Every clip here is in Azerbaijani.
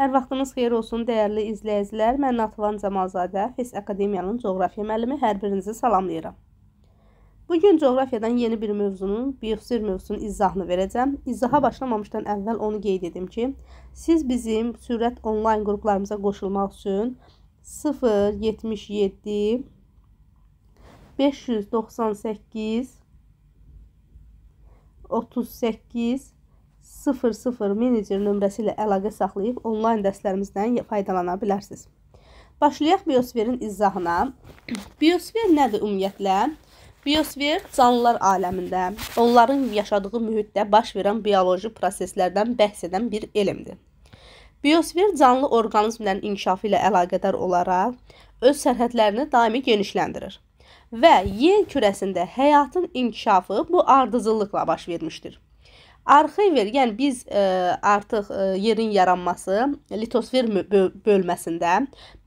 Hər vaxtınız xeyir olsun, dəyərli izləyicilər. Mən Natalan Camalzadə, Fes Akademiyanın coğrafiya müəllimi. Hər birinizi salamlayıram. Bugün coğrafiyadan yeni bir mövzunun, biosfer mövzusunun izahını verəcəm. İzaha başlamamışdan əvvəl onu qeyd edim ki, siz bizim sürət onlayn qruplarımıza qoşulmaq üçün 077 598 38 00 menecer nömrəsi ilə əlaqə saxlayıb onlayn dərslərimizdən faydalana bilərsiniz. Başlayaq biosferin izahına. Biosfer nədir ümumiyyətlə? Biosfer canlılar aləmində, onların yaşadığı mühitdə baş verən bioloji proseslərdən bəhs edən bir elmdir. Biosfer canlı orqanizmlərin inkişafı ilə əlaqədar olaraq öz sərhədlərini daimi genişləndirir və yer kürəsində həyatın inkişafı bu ardıcıllıqla baş vermişdir. Arxiver, yəni biz ə, e, artıq ə, e, yerin yaranması litosfer bölməsində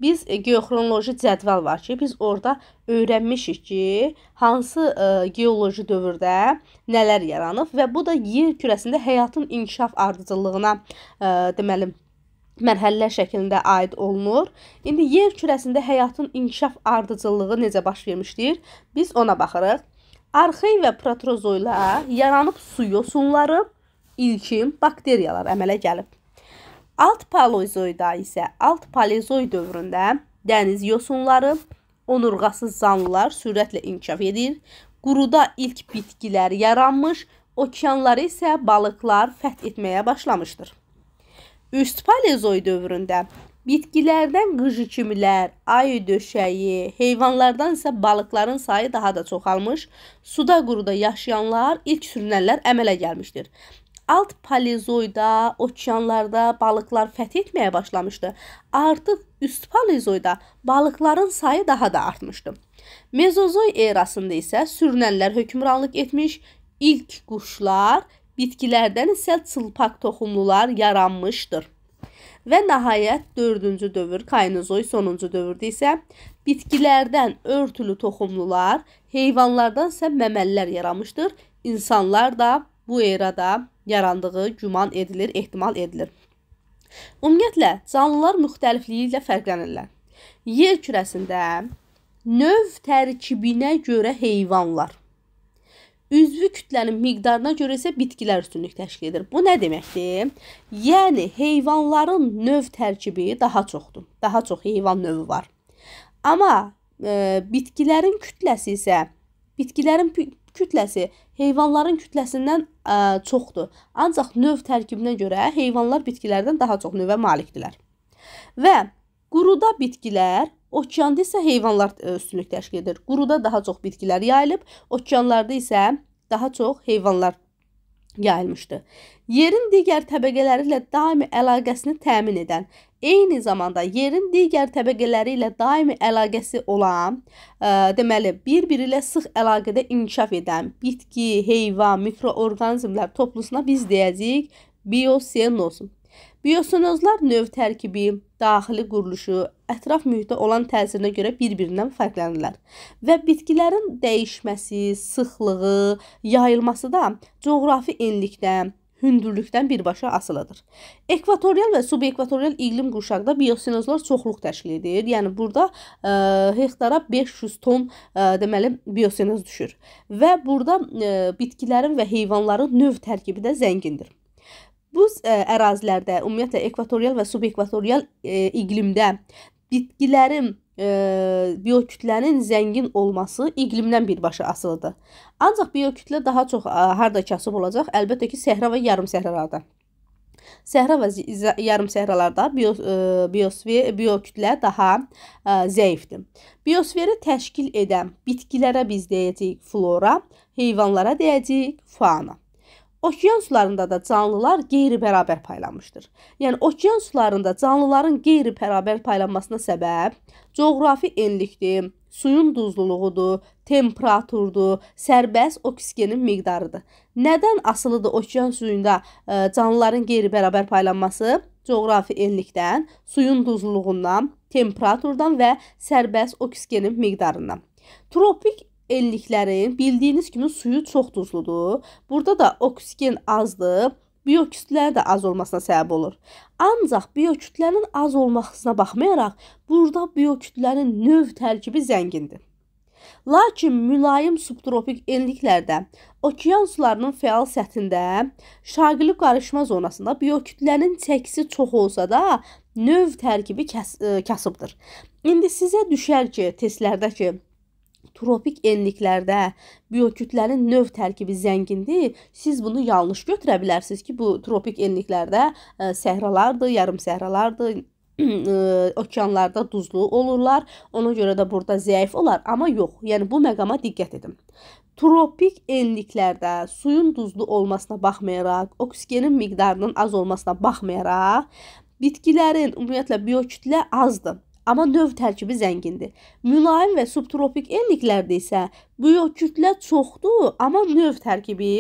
biz e, geoxronoloji cədval var ki, biz orada öyrənmişik ki, hansı ə, geoloji dövrdə nələr yaranıb və bu da yer kürəsində həyatın inkişaf ardıcıllığına ə, deməli mərhələlər şəklində aid olunur. İndi yer kürəsində həyatın inkişaf ardıcıllığı necə baş vermişdir? Biz ona baxırıq. Arxey və protozoylar yaranıb su yosunları, ilkin bakteriyalar əmələ gəlib. Alt paleozoyda isə alt paleozoy dövründə dəniz yosunları, onurğasız canlılar sürətlə inkişaf edir. Quruda ilk bitkilər yaranmış, okeanları isə balıqlar fəth etməyə başlamışdır. Üst paleozoy dövründə Bitkilərdən qıcıçümlər, ayı döşəyi, heyvanlardan isə balıqların sayı daha da çoxalmış. Suda quruda yaşayanlar ilk sürünənlər əmələ gəlmişdir. Alt palezoyda, okeanlarda balıqlar fəth etməyə başlamışdı. Artıq üst palezoyda balıqların sayı daha da artmışdı. Mezozoy erasında isə sürünənlər hökmranlıq etmiş, ilk quşlar, bitkilərdən isə çılpaq toxumlular yaranmışdır. Və nəhayət dördüncü dövr, kainozoy sonuncu dövrdə isə bitkilərdən örtülü toxumlular, heyvanlardan isə məməlilər yaramışdır. İnsanlar da bu erada yarandığı güman edilir, ehtimal edilir. Ümumiyyətlə, canlılar müxtəlifliyi ilə fərqlənirlər. Yer kürəsində növ tərkibinə görə heyvanlar Üzvü kütlənin miqdarına görə isə bitkilər üstünlük təşkil edir. Bu nə deməkdir? Yəni heyvanların növ tərkibi daha çoxdur. Daha çox heyvan növü var. Amma e, bitkilərin kütləsi isə bitkilərin kütləsi heyvanların kütləsindən ə, e, çoxdur. Ancaq növ tərkibinə görə heyvanlar bitkilərdən daha çox növə malikdirlər. Və quruda bitkilər Okeanda isə heyvanlar e, üstünlük təşkil edir. Quruda daha çox bitkilər yayılıb, okeanlarda isə daha çox heyvanlar yayılmışdı. Yerin digər təbəqələri ilə daimi əlaqəsini təmin edən, eyni zamanda yerin digər təbəqələri ilə daimi əlaqəsi olan, ə, e, deməli, bir-biri ilə sıx əlaqədə inkişaf edən bitki, heyvan, mikroorqanizmlər toplusuna biz deyəcəyik biosenoz. Biosinozlar növ tərkibi, daxili quruluşu, ətraf mühitə olan təsirinə görə bir-birindən fərqlənirlər və bitkilərin dəyişməsi, sıxlığı, yayılması da coğrafi enlikdən, hündürlükdən birbaşa asılıdır. Ekvatorial və subekvatorial iqlim qurşağında biosinozlar çoxluq təşkil edir. Yəni burada e, hektara 500 ton e, deməli biosinoz düşür və burada e, bitkilərin və heyvanların növ tərkibi də zəngindir. Bu e, ərazilərdə, ümumiyyətlə ekvatorial və subekvatorial e, iqlimdə bitkilərin e, biyokütlənin zəngin olması iqlimdən birbaşa asılıdır. Ancaq biyokütlə daha çox e, harda kasıb olacaq? Əlbəttə ki, səhra və yarımsəhralarda. Səhra və yarımsəhralarda bio, e, biosfer biokütlə daha e, zəifdir. Biosferi təşkil edən bitkilərə biz deyəcəyik flora, heyvanlara deyəcəyik fauna. Okean sularında da canlılar qeyri-bərabər paylanmışdır. Yəni okean sularında canlıların qeyri-bərabər paylanmasına səbəb coğrafi enlikdir, suyun duzluluğudur, temperaturdur, sərbəst oksigenin miqdarıdır. Nədən asılıdır okean suyunda e, canlıların qeyri-bərabər paylanması? Coğrafi enlikdən, suyun duzluluğundan, temperaturdan və sərbəst oksigenin miqdarından. Tropik elliklərin bildiyiniz kimi suyu çox duzludur. Burada da oksigen azdır. Biokütlələr də az olmasına səbəb olur. Ancaq biokütlənin az olmasına baxmayaraq, burada biokütlənin növ tərkibi zəngindir. Lakin mülayim subtropik enliklərdə, okean sularının fəal səthində, şaqili qarışma zonasında biokütlənin çəkisi çox olsa da, növ tərkibi kəs ə, e, kasıbdır. İndi sizə düşər ki, testlərdəki tropik enliklərdə biokütlənin növ tərkibi zəngindir. Siz bunu yanlış götürə bilərsiniz ki, bu tropik enliklərdə e, səhralardır, yarım səhralardır, e, okeanlarda duzlu olurlar. Ona görə də burada zəif olar, amma yox. Yəni bu məqama diqqət edin. Tropik enliklərdə suyun duzlu olmasına baxmayaraq, oksigenin miqdarının az olmasına baxmayaraq, bitkilərin ümumiyyətlə biokütlə azdır amma növ tərkibi zəngindir. Mülayim və subtropik enliklərdə isə biyokütlə çoxdur, amma növ tərkibi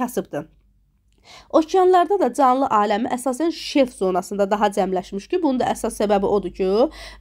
kasıbdır. Okeanlarda da canlı aləmi əsasən şelf zonasında daha cəmləşmiş ki, bunun da əsas səbəbi odur ki,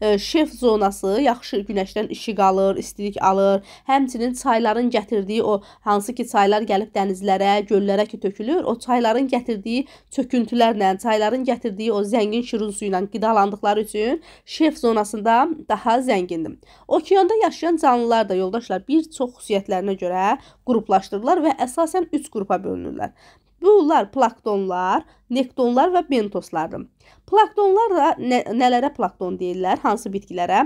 e, şelf zonası yaxşı günəşdən işıq alır, istilik alır. Həmçinin çayların gətirdiyi o hansı ki, çaylar gəlib dənizlərə, göllərə ki tökülür, o çayların gətirdiyi çöküntülərlə, çayların gətirdiyi o zəngin şirin suyu ilə qidalandıqları üçün şelf zonasında daha zəngindir. Okeanda yaşayan canlılar da yoldaşlar bir çox xüsusiyyətlərinə görə qruplaşdırılır və əsasən 3 qrupa bölünürlər. Bunlar plaktonlar, nektonlar və bentoslardır. Plaktonlar da nə, nələrə plakton deyirlər? Hansı bitkilərə?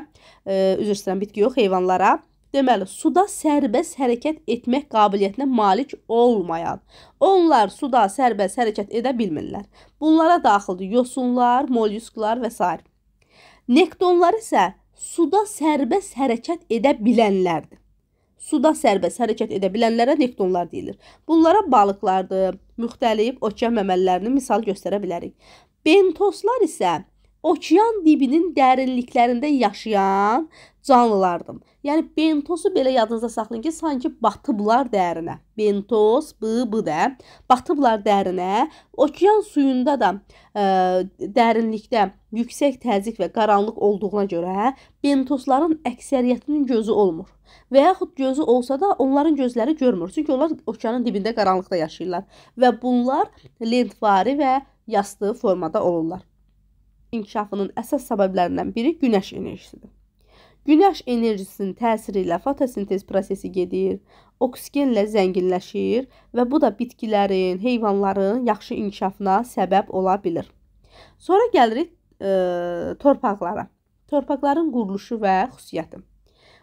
E, üzr istəyirəm, bitki yox, heyvanlara. Deməli, suda sərbəst hərəkət etmək qabiliyyətinə malik olmayan. Onlar suda sərbəst hərəkət edə bilmirlər. Bunlara daxildir yosunlar, mollyusklar və s. Nektonlar isə suda sərbəst hərəkət edə bilənlərdir. Suda sərbəst hərəkət edə bilənlərə nektonlar deyilir. Bunlara balıqlardır, müxtəlif okean məməlilərini misal göstərə bilərik. Bentoslar isə Okean dibinin dərinliklərində yaşayan canlılardır. Yəni bentosu belə yadınızda saxlayın ki, sanki batıblar dərinə. Bentos b b də batıblar dərinə. Okean suyunda da ə, e, dərinlikdə yüksək təzyiq və qaranlıq olduğuna görə bentosların əksəriyyətinin gözü olmur. Və yaxud gözü olsa da onların gözləri görmür. Çünki onlar okeanın dibində qaranlıqda yaşayırlar və bunlar lentvari və yastığı formada olurlar inkişafının əsas səbəblərindən biri günəş enerjisidir. Günəş enerjisinin təsiri ilə fotosintez prosesi gedir, oksigenlə zənginləşir və bu da bitkilərin, heyvanların yaxşı inkişafına səbəb ola bilər. Sonra gəlirik e, torpaqlara. Torpaqların quruluşu və xüsusiyyəti.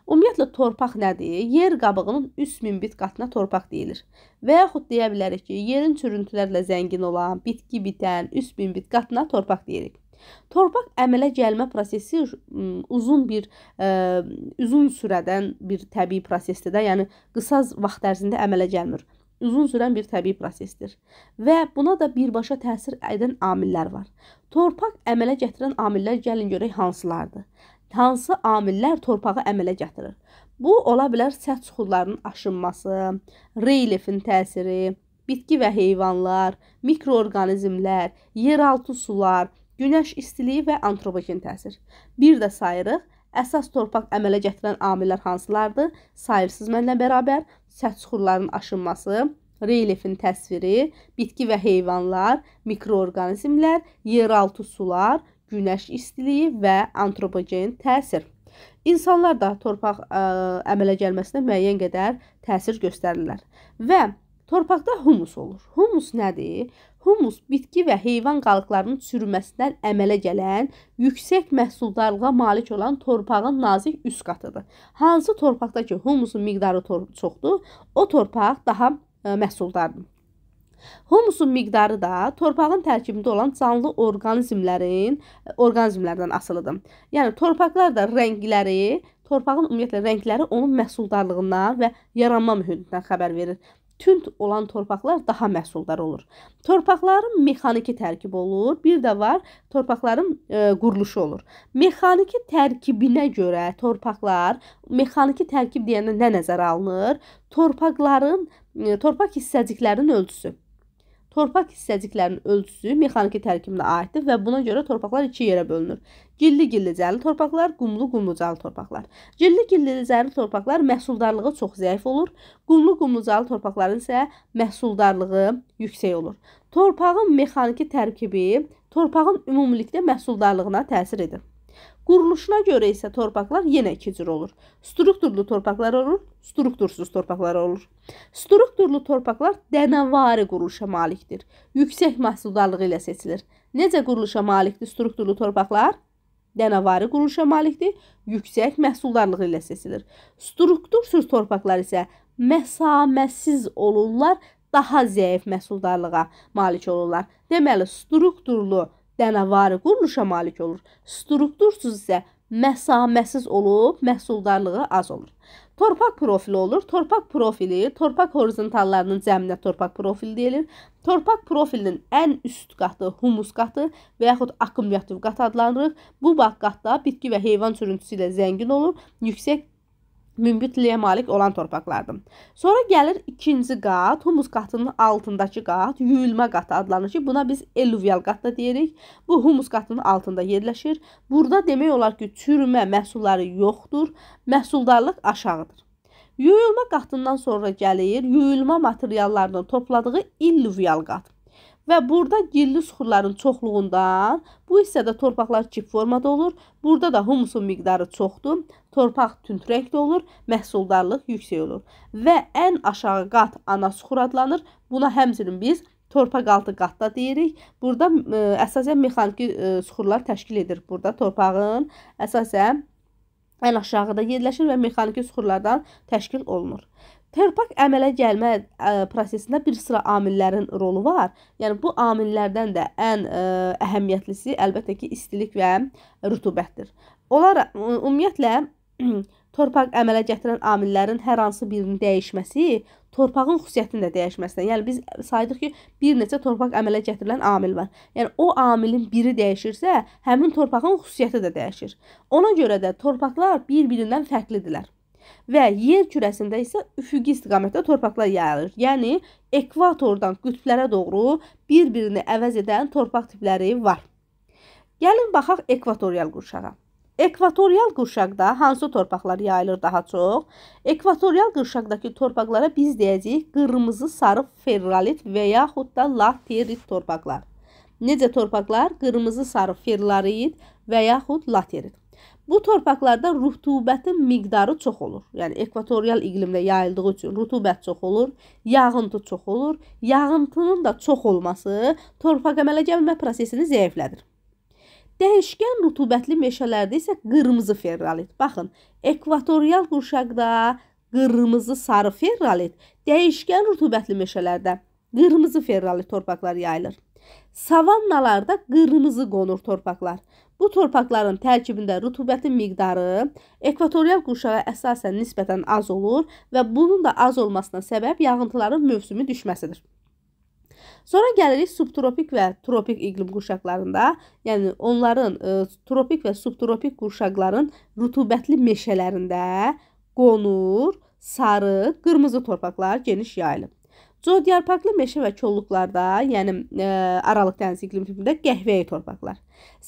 Ümumiyyətlə torpaq nədir? Yer qabığının üst minbit qatına torpaq deyilir. Və yaxud deyə bilərik ki, yerin çürüntülərlə zəngin olan, bitki bitən üst minbit qatına torpaq deyirik. Torpaq əmələ gəlmə prosesi uzun bir ə, uzun sürədən bir təbii prosesdir də, yəni qısa vaxt ərzində əmələ gəlmir. Uzun sürən bir təbii prosesdir və buna da birbaşa təsir edən amillər var. Torpaq əmələ gətirən amillər gəlin görək hansılardır? Hansı amillər torpağı əmələ gətirir? Bu ola bilər səth suxurlarının aşınması, relyefin təsiri, bitki və heyvanlar, mikroorqanizmlər, yeraltı sular, Günəş istiliyi və antropogen təsir. Bir də sayırıq, əsas torpaq əmələ gətirən amillər hansılardır? Sayırsız mənlə bərabər səth suxurların aşınması, relefin təsviri, bitki və heyvanlar, mikroorqanizmlər, yeraltı sular, günəş istiliyi və antropogen təsir. İnsanlar da torpaq ə, əmələ gəlməsinə müəyyən qədər təsir göstərirlər və torpaqda humus olur. Humus nədir? Humus bitki və heyvan qalıqlarının çürüməsindən əmələ gələn yüksək məhsuldarlığa malik olan torpağın nazik üst qatıdır. Hansı torpaqdakı humusun miqdarı çoxdur, o torpaq daha ə, e, məhsuldardır. Humusun miqdarı da torpağın tərkibində olan canlı orqanizmlərin e, orqanizmlərdən asılıdır. Yəni torpaqlar da rəngləri, torpağın ümumiyyətlə rəngləri onun məhsuldarlığından və yaranma mühitindən xəbər verir tünd olan torpaqlar daha məhsuldar olur. Torpaqların mexaniki tərkibi olur. Bir də var, torpaqların e, quruluşu olur. Mexaniki tərkibinə görə torpaqlar mexaniki tərkib deyəndə nə nəzərə alınır? Torpaqların e, torpaq hissəciklərinin ölçüsü Torpaq hissəciklərinin ölçüsü mexaniki tərkibinə aiddir və buna görə torpaqlar iki yerə bölünür. Gilli-gillicəli torpaqlar, qumlu-qumlucalı torpaqlar. Gilli-gillicəli torpaqlar məhsuldarlığı çox zəif olur. Qumlu-qumlucalı torpaqların isə məhsuldarlığı yüksək olur. Torpağın mexaniki tərkibi torpağın ümumilikdə məhsuldarlığına təsir edir. Quruluşuna görə isə torpaqlar yenə iki cür olur. Strukturlu torpaqlar olur, struktursuz torpaqlar olur. Strukturlu torpaqlar dənəvari quruluşa malikdir. Yüksək məhsuldarlığı ilə seçilir. Necə quruluşa malikdir strukturlu torpaqlar? Dənəvari quruluşa malikdir, yüksək məhsuldarlığı ilə seçilir. Struktursuz torpaqlar isə məsaməsiz olurlar, daha zəif məhsuldarlığa malik olurlar. Deməli, strukturlu torpaqlar dənəvarı quruluşa malik olur. Struktursuz isə məsaməsiz olub, məhsuldarlığı az olur. Torpaq profili olur. Torpaq profili torpaq horizontallarının cəminə torpaq profili deyilir. Torpaq profilinin ən üst qatı humus qatı və yaxud akkumulyativ qat adlanırıq. Bu qatda bitki və heyvan çürüntüsü ilə zəngin olur, yüksək münbitliyə malik olan torpaqlardır. Sonra gəlir ikinci qat, humus qatının altındakı qat, yüyülmə qatı adlanır ki, buna biz elluvial qat da deyirik. Bu humus qatının altında yerləşir. Burada demək olar ki, çürümə məhsulları yoxdur, məhsuldarlıq aşağıdır. Yüyülmə qatından sonra gəlir yüyülmə materiallarının topladığı illuvial qat. Və burada gilli suxurların çoxluğundan bu hissədə torpaqlar kip formada olur. Burada da humusun miqdarı çoxdur. Torpaq tünd rəngdə olur, məhsuldarlıq yüksək olur. Və ən aşağı qat ana suxur adlanır. Buna həmçinin biz torpaq altı qatda deyirik. Burada ə, e, əsasən mexaniki ə, e, suxurlar təşkil edir. Burada torpağın əsasən ən aşağıda yerləşir və mexaniki suxurlardan təşkil olunur. Terpak əmələ gəlmə ə, prosesində bir sıra amillərin rolu var. Yəni bu amillərdən də ən ə, əhəmiyyətlisi əlbəttə ki, istilik və rütubətdir. Onlar ümumiyyətlə torpaq əmələ gətirən amillərin hər hansı birinin dəyişməsi torpağın xüsusiyyətinin də dəyişməsinə. Yəni biz saydıq ki, bir neçə torpaq əmələ gətirilən amil var. Yəni o amilin biri dəyişirsə, həmin torpağın xüsusiyyəti də dəyişir. Ona görə də torpaqlar bir-birindən fərqlidirlər və yer kürəsində isə üfüqi istiqamətdə torpaqlar yayılır. Yəni ekvatordan qütblərə doğru bir-birini əvəz edən torpaq tipləri var. Gəlin baxaq ekvatorial qurşağa. Ekvatorial qurşaqda hansı torpaqlar yayılır daha çox? Ekvatorial qurşaqdakı torpaqlara biz deyəcəyik qırmızı, sarı ferralit və yaxud da laterit torpaqlar. Necə torpaqlar? Qırmızı, sarı ferralit və yaxud laterit. Bu torpaqlarda rutubətin miqdarı çox olur. Yəni ekvatorial iqlimdə yayıldığı üçün rutubət çox olur, yağıntı çox olur. Yağıntının da çox olması torpaq əmələ gəlmə prosesini zəiflədir. Dəyişkən rutubətli meşələrdə isə qırmızı ferralit. Baxın, ekvatorial qurşaqda qırmızı sarı ferralit, dəyişkən rutubətli meşələrdə qırmızı ferralit torpaqlar yayılır. Savannalarda qırmızı qonur torpaqlar. Bu torpaqların tərkibində rutubətin miqdarı ekvatorial qurşağa əsasən nisbətən az olur və bunun da az olmasına səbəb yağıntıların mövsümü düşməsidir. Sonra gəlirik subtropik və tropik iqlim qurşaqlarında, yəni onların e, tropik və subtropik qurşaqların rutubətli meşələrində qonur, sarı, qırmızı torpaqlar geniş yayılıb. Zodyarpaqlı meşə və kolluqlarda, yəni ə, e, Aralıq dəniz iqlim tipində qəhvəyi torpaqlar.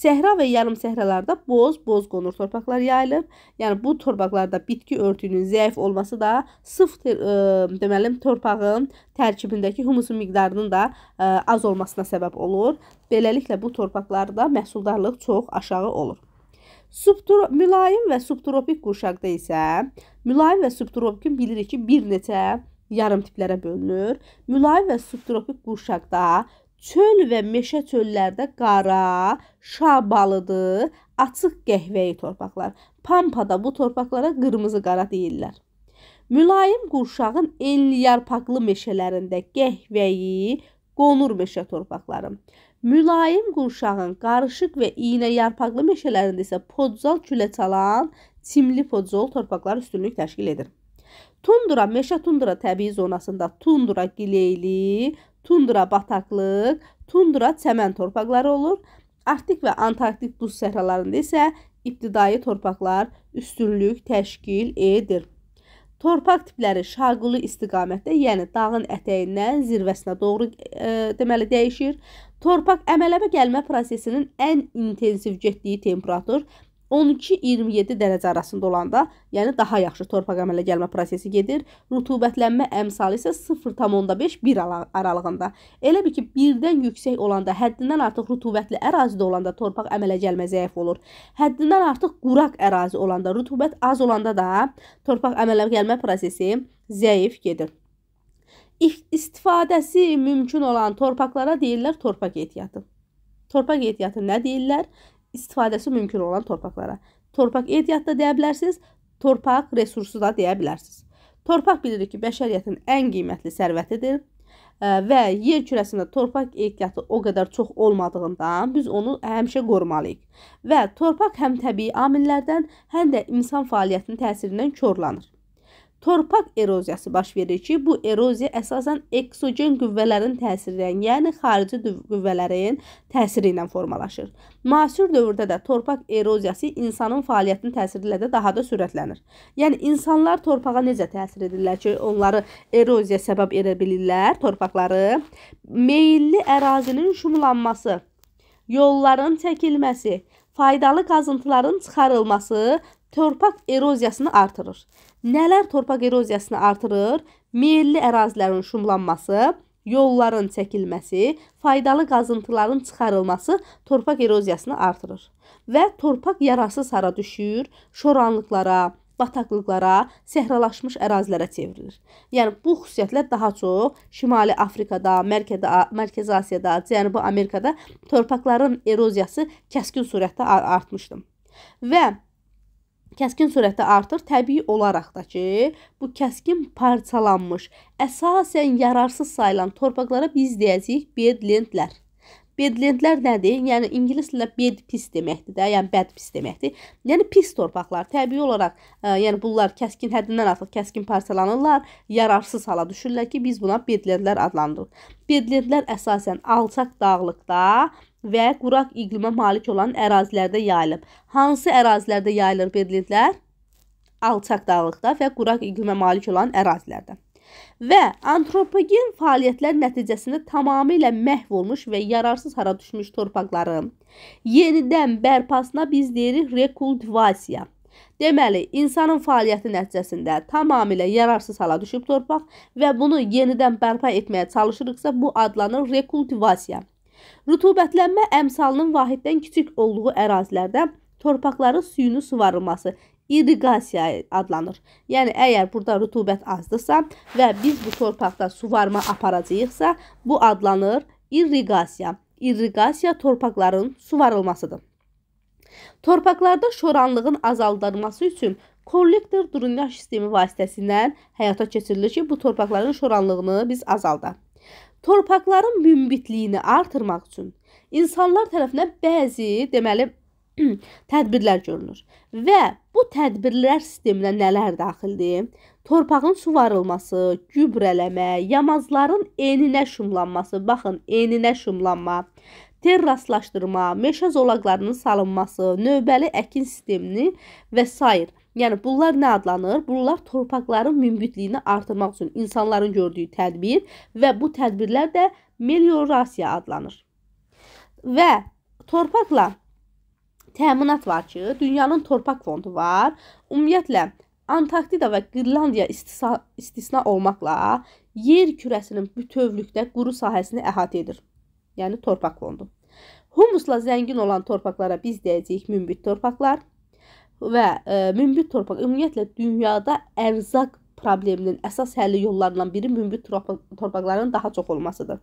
Səhra və yarım səhralarda boz, boz qonur torpaqlar yayılıb. Yəni bu torpaqlarda bitki örtüyünün zəif olması da sıf ə, e, deməli torpağın tərkibindəki humusun miqdarının da ə, e, az olmasına səbəb olur. Beləliklə bu torpaqlarda məhsuldarlıq çox aşağı olur. Subtro mülayim və subtropik qurşaqda isə mülayim və subtropikin bilirik ki, bir neçə yarım tiplərə bölünür. Mülayim və subtropik qurşaqda çöl və meşə çöllərdə qara, şabalıdır, açıq qəhvəyi torpaqlar. Pampada bu torpaqlara qırmızı qara deyirlər. Mülayim qurşağın enli yarpaqlı meşələrində qəhvəyi, qonur meşə torpaqları. Mülayim qurşağın qarışıq və iynə yarpaqlı meşələrində isə podzal külə çalan, çimli podzol torpaqlar üstünlük təşkil edir. Tundra, meşə tundra təbii zonasında tundra gileyli, tundra bataqlıq, tundra çəmən torpaqları olur. Arktik və Antarktik buz səhralarında isə ibtidai torpaqlar üstünlük təşkil edir. Torpaq tipləri şaquli istiqamətdə, yəni dağın ətəyindən zirvəsinə doğru e, deməli dəyişir. Torpaq əmələ gəlmə prosesinin ən intensiv getdiyi temperatur 12-27 dərəcə arasında olanda, yəni daha yaxşı torpaq əmələ gəlmə prosesi gedir. Rütubətlənmə əmsalı isə 0.5-1 aralığında. Elə bil ki, birdən yüksək olanda, həddindən artıq rütubətli ərazidə olanda torpaq əmələ gəlmə zəif olur. Həddindən artıq quraq ərazi olanda, rütubət az olanda da torpaq əmələ gəlmə prosesi zəif gedir istifadəsi mümkün olan torpaqlara deyirlər torpaq ehtiyatı. Torpaq ehtiyatı nə deyirlər? istifadəsi mümkün olan torpaqlara. Torpaq ehtiyatda deyə bilərsiniz, torpaq resursu da deyə bilərsiniz. Torpaq bilirik ki, bəşəriyyətin ən qiymətli sərvətidir e, və yer kürəsində torpaq ehtiyatı o qədər çox olmadığından biz onu həmişə qorumalıyıq. Və torpaq həm təbii amillərdən, həm də insan fəaliyyətinin təsirindən korlanır torpaq eroziyası baş verir ki, bu eroziya əsasən eksogen qüvvələrin təsiri ilə, yəni xarici qüvvələrin təsiri ilə formalaşır. Müasir dövrdə də torpaq eroziyası insanın fəaliyyətinin təsiri ilə də daha da sürətlənir. Yəni insanlar torpağa necə təsir edirlər ki, onları eroziya səbəb edə bilirlər, torpaqları meyilli ərazinin şumlanması, yolların çəkilməsi, faydalı qazıntıların çıxarılması torpaq eroziyasını artırır. Nələr torpaq eroziyasını artırır? Meyilli ərazilərin şumlanması, yolların çəkilməsi, faydalı qazıntıların çıxarılması torpaq eroziyasını artırır və torpaq yarasız hara düşür, şoranlıqlara, bataqlıqlara, səhralaşmış ərazilərə çevrilir. Yəni bu xüsusiyyətlər daha çox Şimali Afrikada, Mərkəzdə, Mərkəzi Asiyada, Cənubi Amerikada torpaqların eroziyası kəskin sürətdə artmışdı. Və kəskin sürətdə artır, təbii olaraq da ki, bu kəskin parçalanmış, əsasən yararsız sayılan torpaqlara biz deyəcəyik bedlentlər. Bedlendlər nədir? Yəni ingilis dilində bed pis deməkdir də, yəni bəd pis deməkdir. Yəni pis torpaqlar təbii olaraq, ə, e, yəni bunlar kəskin həddindən artıq kəskin parçalanırlar, yararsız hala düşürlər ki, biz buna bedlendlər adlandırırıq. Bedlendlər əsasən alçaq dağlıqda və quraq iqlimə malik olan ərazilərdə yayılıb. Hansı ərazilərdə yayılır bedlendlər? Alçaq dağlıqda və quraq iqlimə malik olan ərazilərdə və antropogen fəaliyyətlər nəticəsində tamamilə məhv olmuş və yararsız hara düşmüş torpaqları yenidən bərpasına biz deyirik rekultivasiya. Deməli, insanın fəaliyyəti nəticəsində tamamilə yararsız hala düşüb torpaq və bunu yenidən bərpa etməyə çalışırıqsa, bu adlanır rekultivasiya. Rutubətlənmə əmsalının vahiddən kiçik olduğu ərazilərdə torpaqların suyunu suvarılması, irriqasiya adlanır. Yəni əgər burada rütubət azdırsa və biz bu torpaqda suvarma aparacağıqsa, bu adlanır irriqasiya. İrriqasiya torpaqların suvarılmasıdır. Torpaqlarda şoranlığın azaldılması üçün kollektor durumyaş sistemi vasitəsindən həyata keçirilir ki, bu torpaqların şoranlığını biz azaldaq. Torpaqların münbitliyini artırmaq üçün insanlar tərəfindən bəzi, deməli, tədbirlər görülür. Və bu tədbirlər sisteminə nələr daxildir? Torpağın suvarılması, gübrələmə, yamazların eninə şumlanması, baxın, eninə şumlanma, terraslaşdırma, meşə zolaqlarının salınması, növbəli əkin sistemini və s. Yəni bunlar nə adlanır? Bunlar torpaqların münbitliyini artırmaq üçün insanların gördüyü tədbir və bu tədbirlər də meliorasiya adlanır. Və torpaqla təminat var ki, dünyanın torpaq fondu var. Ümumiyyətlə Antarktida və Qirlandiya istisna, istisna olmaqla yer kürəsinin bütövlükdə quru sahəsini əhatə edir. Yəni torpaq fondu. Humusla zəngin olan torpaqlara biz deyəcəyik münbit torpaqlar və e, münbit torpaq ümumiyyətlə dünyada ərzaq probleminin əsas həlli yollarından biri münbit torpaqların daha çox olmasıdır.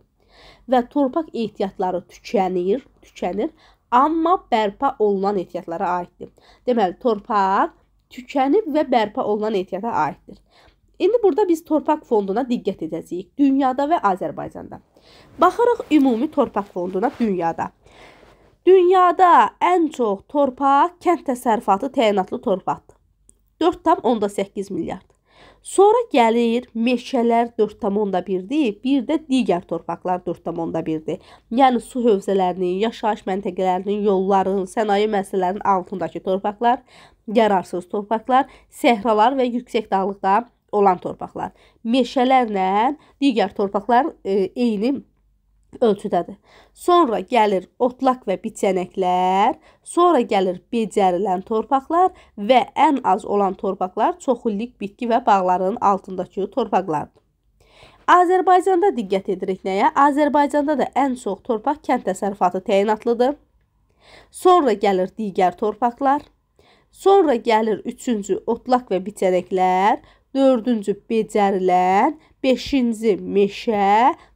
Və torpaq ehtiyatları tükənir, tükənir amma bərpa olunan ehtiyatlara aiddir. Deməli, torpaq tükənib və bərpa olunan ehtiyata aiddir. İndi burada biz torpaq fonduna diqqət edəcəyik. Dünyada və Azərbaycanda. Baxırıq ümumi torpaq fonduna dünyada. Dünyada ən çox torpaq kənd təsərrüfatı təyinatlı torpaqdır. 4,8 milyard. Sonra gəlir meşələr 4.1-dir, bir də digər torpaqlar 4.1-dir. Yəni su hövzələrinin, yaşayış məntəqələrinin, yolların, sənaye müəssisələrinin altındakı torpaqlar, yararsız torpaqlar, səhralar və yüksək dağlıqda olan torpaqlar. Meşələrlə digər torpaqlar e, eyni ölçüdədir. Sonra gəlir otlaq və biçənəklər, sonra gəlir becərilən torpaqlar və ən az olan torpaqlar çoxillik bitki və bağların altındakı torpaqlardır. Azərbaycanda diqqət edirik nəyə? Azərbaycanda da ən çox torpaq kənd təsərrüfatı təyinatlıdır. Sonra gəlir digər torpaqlar, sonra gəlir üçüncü otlaq və biçənəklər, dördüncü becərilən 5-ci meşə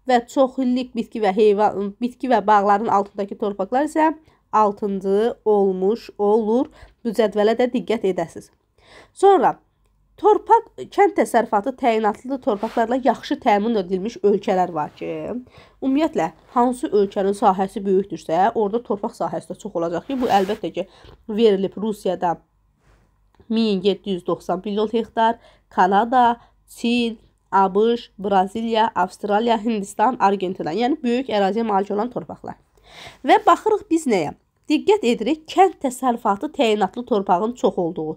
və çoxillik bitki və heyvan bitki və bağların altındakı torpaqlar isə 6-cı olmuş olur. Bu cədvələ də diqqət edəsiz. Sonra torpaq kənd təsərrüfatı təyinatlı torpaqlarla yaxşı təmin edilmiş ölkələr var ki, ümumiyyətlə hansı ölkənin sahəsi böyükdürsə, orada torpaq sahəsi də çox olacaq ki, bu əlbəttə ki, verilib Rusiyada 1790 milyon hektar, Kanada, Çin, ABŞ, Braziliya, Avstraliya, Hindistan, Argentina, yəni böyük əraziyə malik olan torpaqlar. Və baxırıq biz nəyə? Diqqət edirik, kənd təsərrüfatı təyinatlı torpağın çox olduğu.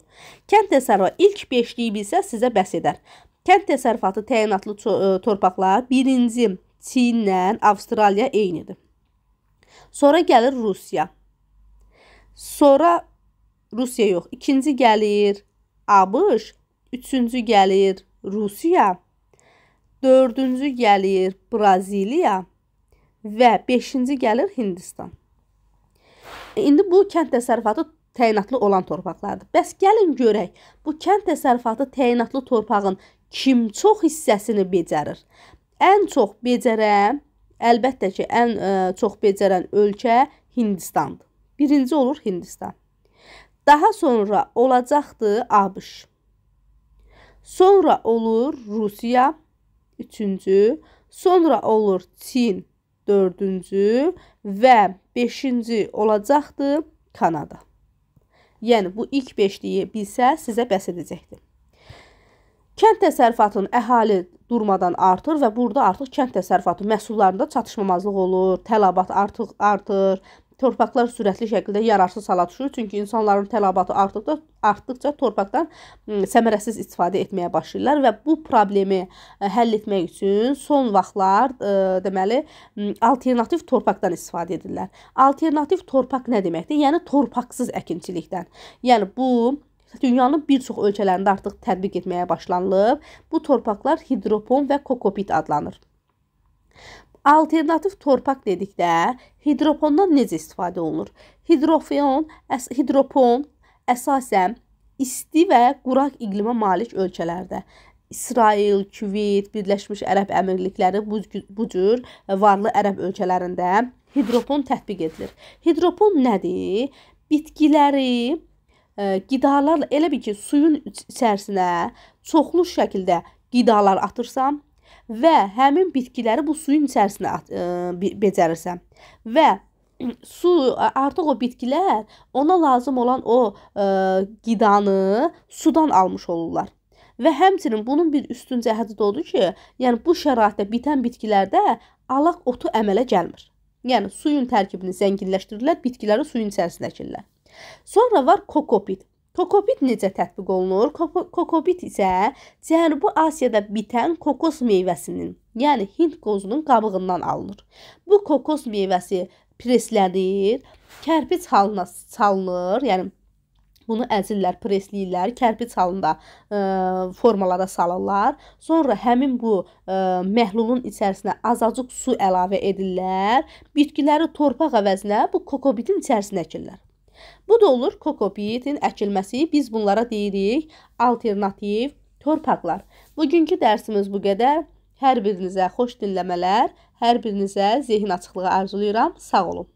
Kənd təsərrüfatı ilk 5-liyi bilsə sizə bəs edər. Kənd təsərrüfatı təyinatlı e, torpaqlar birinci Çinlə Avstraliya eynidir. Sonra gəlir Rusiya. Sonra Rusiya yox, ikinci gəlir ABŞ, üçüncü gəlir Rusiya, dördüncü gəlir Braziliya və beşinci gəlir Hindistan. E, indi bu kənd təsərrüfatı təyinatlı olan torpaqlardır. Bəs gəlin görək, bu kənd təsərrüfatı təyinatlı torpağın kim çox hissəsini becərir? Ən çox becərən, əlbəttə ki, ən ə, e, çox becərən ölkə Hindistandır. Birinci olur Hindistan. Daha sonra olacaqdı ABŞ. Sonra olur Rusiya, üçüncü, sonra olur Çin dördüncü və beşinci olacaqdır Kanada. Yəni, bu ilk beşliyi bilsə sizə bəs edəcəkdir. Kənd təsərrüfatının əhali durmadan artır və burada artıq kənd təsərrüfatı məhsullarında çatışmamazlıq olur, tələbat artıq artır, torpaqlar sürətli şəkildə yararsız hala düşür. Çünki insanların tələbatı artdıqca, artdıqca torpaqdan səmərəsiz istifadə etməyə başlayırlar və bu problemi həll etmək üçün son vaxtlar deməli alternativ torpaqdan istifadə edirlər. Alternativ torpaq nə deməkdir? Yəni torpaqsız əkinçilikdən. Yəni bu Dünyanın bir çox ölkələrində artıq tətbiq etməyə başlanılıb. Bu torpaqlar hidropon və kokopit adlanır. Alternativ torpaq dedikdə hidropondan necə istifadə olunur? Hidrofion, əs hidropon əsasən isti və quraq iqlimə malik ölkələrdə İsrail, Küveyt, Birləşmiş Ərəb Əmirlikləri bu, bu cür varlı ərəb ölkələrində hidropon tətbiq edilir. Hidropon nədir? Bitkiləri e, qidalarla elə bil ki, suyun içərisinə çoxlu şəkildə qidalar atırsam, və həmin bitkiləri bu suyun içərisinə at, ə, e, becərirsən və su artıq o bitkilər ona lazım olan o ə, e, qidanı sudan almış olurlar. Və həmçinin bunun bir üstün cəhəti də odur ki, yəni bu şəraitdə bitən bitkilərdə alaq otu əmələ gəlmir. Yəni suyun tərkibini zənginləşdirirlər, bitkiləri suyun içərisinə əkirlər. Sonra var kokopit. Kokobit necə tətbiq olunur? Kokobit isə Cənubi Asiyada bitən kokos meyvəsinin, yəni Hind qozunun qabığından alınır. Bu kokos meyvəsi preslənir, kərpic halına salınır, yəni bunu əzirlər, presləyirlər, kərpic halında ə, e, formalara salırlar. Sonra həmin bu ə, e, məhlulun içərisinə azacıq su əlavə edirlər. Bitkiləri torpaq əvəzinə bu kokobitin içərisinə əkirlər. Bu da olur kokopitin əkilməsi. Biz bunlara deyirik alternativ torpaqlar. Bugünkü dərsimiz bu qədər. Hər birinizə xoş dinləmələr, hər birinizə zehin açıqlığı arzulayıram. Sağ olun.